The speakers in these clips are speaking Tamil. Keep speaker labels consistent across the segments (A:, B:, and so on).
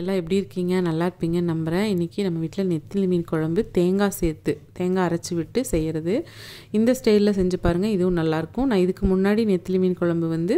A: எல்லாம் எப்படி இருக்கீங்க நல்லா இருப்பீங்கன்னு நம்புகிறேன் இன்றைக்கி நம்ம வீட்டில் நெத்திலி மீன் குழம்பு தேங்காய் சேர்த்து தேங்காய் அரைச்சி விட்டு செய்கிறது இந்த ஸ்டைலில் செஞ்சு பாருங்கள் இதுவும் நல்லாயிருக்கும் நான் இதுக்கு முன்னாடி நெத்திலி மீன் குழம்பு வந்து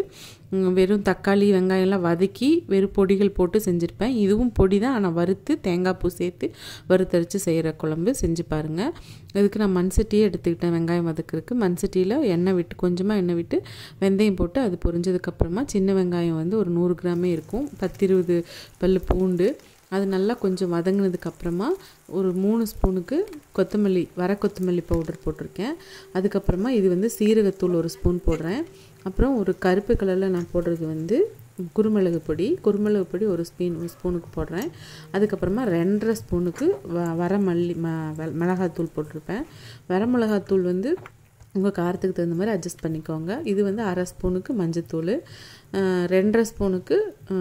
A: வெறும் தக்காளி வெங்காயம்லாம் வதக்கி வெறும் பொடிகள் போட்டு செஞ்சுருப்பேன் இதுவும் பொடி தான் ஆனால் வறுத்து தேங்காய் பூ சேர்த்து வறுத்தரித்து செய்கிற குழம்பு செஞ்சு பாருங்கள் இதுக்கு நான் மண் சட்டியே எடுத்துக்கிட்டேன் வெங்காயம் வதக்கிறதுக்கு மண் சட்டியில் எண்ணெய் விட்டு கொஞ்சமாக எண்ணெய் விட்டு வெந்தயம் போட்டு அது பொரிஞ்சதுக்கப்புறமா சின்ன வெங்காயம் வந்து ஒரு நூறு கிராமே இருக்கும் பத்து இருபது பல் பூண்டு அது நல்லா கொஞ்சம் வதங்கினதுக்கப்புறமா ஒரு மூணு ஸ்பூனுக்கு கொத்தமல்லி வர கொத்தமல்லி பவுடர் போட்டிருக்கேன் அதுக்கப்புறமா இது வந்து சீரகத்தூள் ஒரு ஸ்பூன் போடுறேன் அப்புறம் ஒரு கருப்பு கலரில் நான் போடுறது வந்து குருமிளகு பொடி குருமிளகு பொடி ஒரு ஸ்பீன் ஒரு ஸ்பூனுக்கு போடுறேன் அதுக்கப்புறமா ரெண்டரை ஸ்பூனுக்கு வ வர மல்லி ம மிளகாத்தூள் போட்டிருப்பேன் வர மிளகாத்தூள் வந்து உங்கள் காரத்துக்கு தகுந்த மாதிரி அட்ஜஸ்ட் பண்ணிக்கோங்க இது வந்து அரை ஸ்பூனுக்கு மஞ்சத்தூள் ரெண்டரை ஸ்பூனுக்கு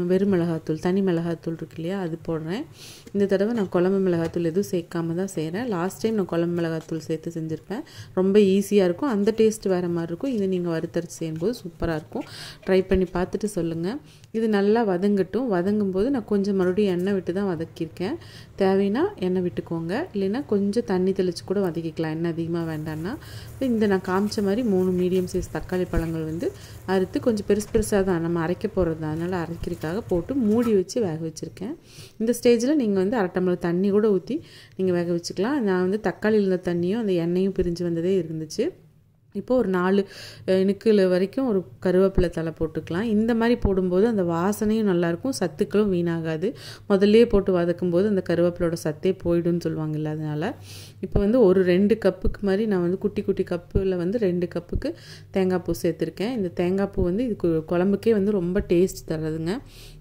A: வெறும் மிளகாத்தூள் தனி மிளகாத்தூள் இருக்கு இல்லையா அது போடுறேன் இந்த தடவை நான் குழம்பு மிளகாத்தூள் எதுவும் சேர்க்காம தான் செய்கிறேன் லாஸ்ட் டைம் நான் குழம்பு மிளகாத்தூள் சேர்த்து செஞ்சுருப்பேன் ரொம்ப ஈஸியாக இருக்கும் அந்த டேஸ்ட் வேறு மாதிரி இருக்கும் இது நீங்கள் வறுத்தரிச்சு செய்யும்போது சூப்பராக இருக்கும் ட்ரை பண்ணி பார்த்துட்டு சொல்லுங்கள் இது நல்லா வதங்கட்டும் வதங்கும் போது நான் கொஞ்சம் மறுபடியும் எண்ணெய் விட்டு தான் வதக்கியிருக்கேன் தேவைன்னா எண்ணெய் விட்டுக்கோங்க இல்லைன்னா கொஞ்சம் தண்ணி தெளித்து கூட வதக்கிக்கலாம் எண்ணெய் அதிகமாக வேண்டாம்னா இந்த நான் காமிச்ச மாதிரி மூணு மீடியம் சைஸ் தக்காளி பழங்கள் வந்து அறுத்து கொஞ்சம் பெருசு பெருசாக தான் நம்ம அரைக்க போகிறது தான் அதனால் அரைக்கிறதுக்காக போட்டு மூடி வச்சு வேக வச்சுருக்கேன் இந்த ஸ்டேஜில் நீங்கள் வந்து அரை டம்ளர் தண்ணி கூட ஊற்றி நீங்கள் வேக வச்சுக்கலாம் நான் வந்து தக்காளியில் இருந்த தண்ணியும் அந்த எண்ணெயும் பிரிஞ்சு வந்ததே இருந்துச்சு இப்போது ஒரு நாலு இணுக்கில் வரைக்கும் ஒரு கருவேப்பிலை தலை போட்டுக்கலாம் இந்த மாதிரி போடும்போது அந்த வாசனையும் நல்லாயிருக்கும் சத்துக்களும் வீணாகாது முதல்லே போட்டு வதக்கும் போது அந்த கருவேப்பிலோட சத்தே போயிடும்னு சொல்லுவாங்க அதனால் இப்போ வந்து ஒரு ரெண்டு கப்புக்கு மாதிரி நான் வந்து குட்டி குட்டி கப்பில் வந்து ரெண்டு கப்புக்கு தேங்காய் பூ சேர்த்துருக்கேன் இந்த தேங்காய் பூ வந்து இது குழம்புக்கே வந்து ரொம்ப டேஸ்ட் தர்றதுங்க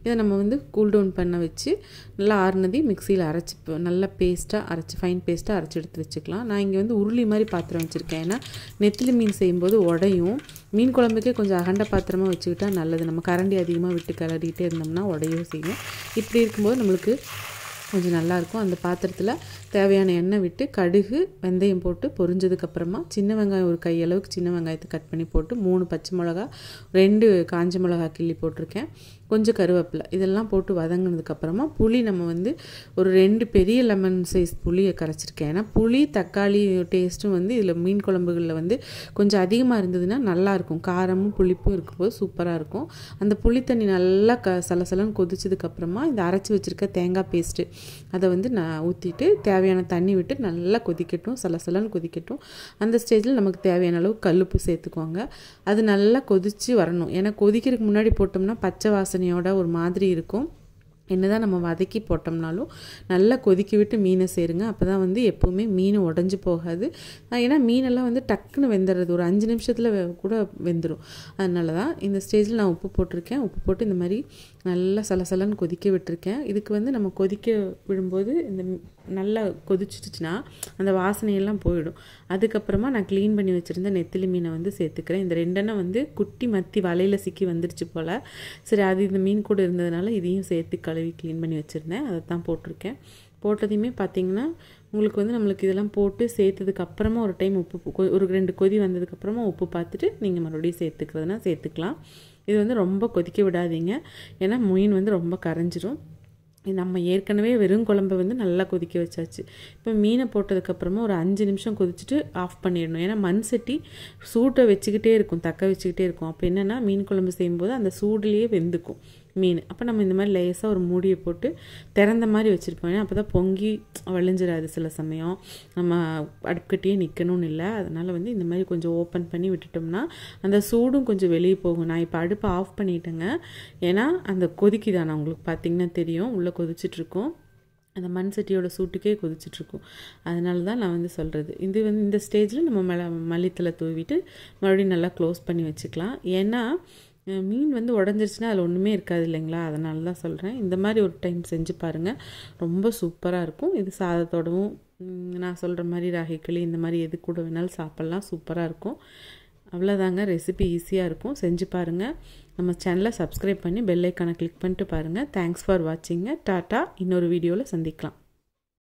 A: இதை நம்ம வந்து கூல் டவுன் பண்ண வச்சு நல்லா ஆறுனதையும் மிக்சியில் அரைச்சி நல்லா பேஸ்ட்டாக அரைச்சி ஃபைன் பேஸ்ட்டாக அரைச்சி எடுத்து வச்சுக்கலாம் நான் இங்கே வந்து உருளி மாதிரி பாத்திரம் வச்சுருக்கேன் ஏன்னா நெத்திலி மீன் மீன் செய்யும்போது உடையும் மீன் குழம்புக்கே கொஞ்சம் அகண்ட பாத்திரமாக வச்சுக்கிட்டால் நல்லது நம்ம கரண்டி அதிகமாக விட்டு கிளறிட்டே இருந்தோம்னா உடையும் செய்யும் இப்படி இருக்கும்போது நம்மளுக்கு கொஞ்சம் நல்லாயிருக்கும் அந்த பாத்திரத்தில் தேவையான எண்ணெய் விட்டு கடுகு வெந்தயம் போட்டு பொரிஞ்சதுக்கப்புறமா சின்ன வெங்காயம் ஒரு கையளவுக்கு சின்ன வெங்காயத்தை கட் பண்ணி போட்டு மூணு பச்சை மிளகா ரெண்டு காஞ்ச மிளகா கிள்ளி போட்டிருக்கேன் கொஞ்சம் கருவேப்பிலை இதெல்லாம் போட்டு வதங்கினதுக்கப்புறமா புளி நம்ம வந்து ஒரு ரெண்டு பெரிய லெமன் சைஸ் புளியை கரைச்சிருக்கேன் ஏன்னா புளி தக்காளி டேஸ்ட்டும் வந்து இதில் மீன் குழம்புகளில் வந்து கொஞ்சம் அதிகமாக இருந்ததுன்னா நல்லாயிருக்கும் காரமும் புளிப்பும் இருக்கும்போது சூப்பராக இருக்கும் அந்த புளி தண்ணி நல்லா க சலசலன்னு கொதிச்சதுக்கப்புறமா இந்த அரைச்சி வச்சுருக்க தேங்காய் பேஸ்ட்டு அதை வந்து நான் ஊற்றிட்டு தேவையான தண்ணி விட்டு நல்லா கொதிக்கட்டும் சலசலன்னு கொதிக்கட்டும் அந்த ஸ்டேஜில் நமக்கு தேவையான அளவு கல்லுப்பு சேர்த்துக்குவாங்க அது நல்லா கொதித்து வரணும் ஏன்னா கொதிக்கிறதுக்கு முன்னாடி போட்டோம்னா பச்சை வாசனையோட ஒரு மாதிரி இருக்கும் என்னதான் நம்ம வதக்கி போட்டோம்னாலும் நல்லா கொதிக்க விட்டு மீனை சேருங்க அப்போ தான் வந்து எப்போவுமே மீன் உடஞ்சி போகாது ஏன்னா மீனெல்லாம் வந்து டக்குன்னு வெந்துடுறது ஒரு அஞ்சு நிமிஷத்தில் கூட வெந்துடும் அதனால தான் இந்த ஸ்டேஜில் நான் உப்பு போட்டிருக்கேன் உப்பு போட்டு இந்த மாதிரி நல்லா சலசலன்னு கொதிக்க விட்டுருக்கேன் இதுக்கு வந்து நம்ம கொதிக்க விடும்போது இந்த நல்லா கொதிச்சிட்டுச்சுன்னா அந்த வாசனையெல்லாம் போயிடும் அதுக்கப்புறமா நான் க்ளீன் பண்ணி வச்சுருந்த நெத்திலி மீனை வந்து சேர்த்துக்கிறேன் இந்த ரெண்டெண்ணம் வந்து குட்டி மத்தி வலையில் சிக்கி வந்துடுச்சு போல் சரி அது இந்த மீன் கூட இருந்ததுனால இதையும் சேர்த்துக்கலாம் தடவி க்ளீன் பண்ணி வச்சுருந்தேன் அதை தான் போட்டிருக்கேன் போட்டதையுமே பார்த்திங்கன்னா உங்களுக்கு வந்து நம்மளுக்கு இதெல்லாம் போட்டு சேர்த்ததுக்கு அப்புறமா ஒரு டைம் உப்பு ஒரு ரெண்டு கொதி வந்ததுக்கப்புறமா உப்பு பார்த்துட்டு நீங்கள் மறுபடியும் சேர்த்துக்கிறதுனா சேர்த்துக்கலாம் இது வந்து ரொம்ப கொதிக்க விடாதீங்க ஏன்னா மீன் வந்து ரொம்ப கரைஞ்சிரும் நம்ம ஏற்கனவே வெறும் குழம்பை வந்து நல்லா கொதிக்க வச்சாச்சு இப்போ மீனை போட்டதுக்கப்புறமா ஒரு அஞ்சு நிமிஷம் கொதிச்சுட்டு ஆஃப் பண்ணிடணும் ஏன்னா மண் சட்டி சூட்டை வச்சுக்கிட்டே இருக்கும் தக்க வச்சுக்கிட்டே இருக்கும் அப்போ என்னென்னா மீன் குழம்பு செய்யும்போது அந்த சூடுலேயே வெந்துக்கும் மீன் அப்போ நம்ம இந்த மாதிரி லேஸாக ஒரு மூடியை போட்டு திறந்த மாதிரி வச்சுருப்போம் அப்போ தான் பொங்கி வளைஞ்சிடாது சில சமயம் நம்ம அடுப்புக்கட்டியே நிற்கணும்னு இல்லை அதனால் வந்து இந்த மாதிரி கொஞ்சம் ஓப்பன் பண்ணி விட்டுட்டோம்னா அந்த சூடும் கொஞ்சம் வெளியே போகும் நான் இப்போ அடுப்பை ஆஃப் பண்ணிட்டேங்க ஏன்னா அந்த கொதிக்குதானே உங்களுக்கு பார்த்திங்கன்னா தெரியும் உள்ளே கொதிச்சிட்ருக்கோம் அந்த மண் சட்டியோட சூட்டுக்கே கொதிச்சிட்ருக்கும் அதனால தான் நான் வந்து சொல்கிறது இது வந்து இந்த ஸ்டேஜில் நம்ம மல மல்லித்தலை தூவிட்டு மறுபடியும் நல்லா க்ளோஸ் பண்ணி வச்சுக்கலாம் ஏன்னா மீன் வந்து உடஞ்சிருச்சுன்னா அதில் ஒன்றுமே இருக்காது இல்லைங்களா அதனால தான் சொல்கிறேன் இந்த மாதிரி ஒரு டைம் செஞ்சு பாருங்கள் ரொம்ப சூப்பராக இருக்கும் இது சாதத்தோடவும் நான் சொல்கிற மாதிரி ராகி களி இந்த மாதிரி எது கூட வேணாலும் சாப்பிட்லாம் சூப்பராக இருக்கும் அவ்வளோதாங்க ரெசிபி ஈஸியாக இருக்கும் செஞ்சு பாருங்கள் நம்ம சேனலை சப்ஸ்கிரைப் பண்ணி பெல் கிளிக் பண்ணிட்டு பாருங்கள் தேங்க்ஸ் ஃபார் வாட்சிங்க டாட்டா இன்னொரு வீடியோவில் சந்திக்கலாம்